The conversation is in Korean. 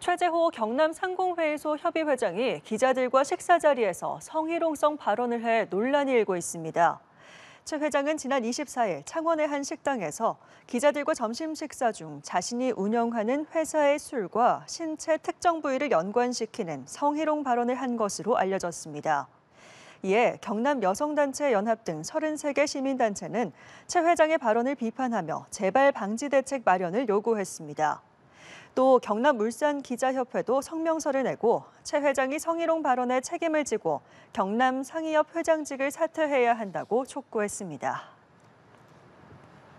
최재호 경남 상공회의소 협의회장이 기자들과 식사 자리에서 성희롱성 발언을 해 논란이 일고 있습니다. 최 회장은 지난 24일 창원의 한 식당에서 기자들과 점심 식사 중 자신이 운영하는 회사의 술과 신체 특정 부위를 연관시키는 성희롱 발언을 한 것으로 알려졌습니다. 이에 경남 여성단체 연합 등 33개 시민단체는 최 회장의 발언을 비판하며 재발 방지 대책 마련을 요구했습니다. 또 경남물산기자협회도 성명서를 내고 최 회장이 성희롱 발언에 책임을 지고 경남 상의협 회장직을 사퇴해야 한다고 촉구했습니다.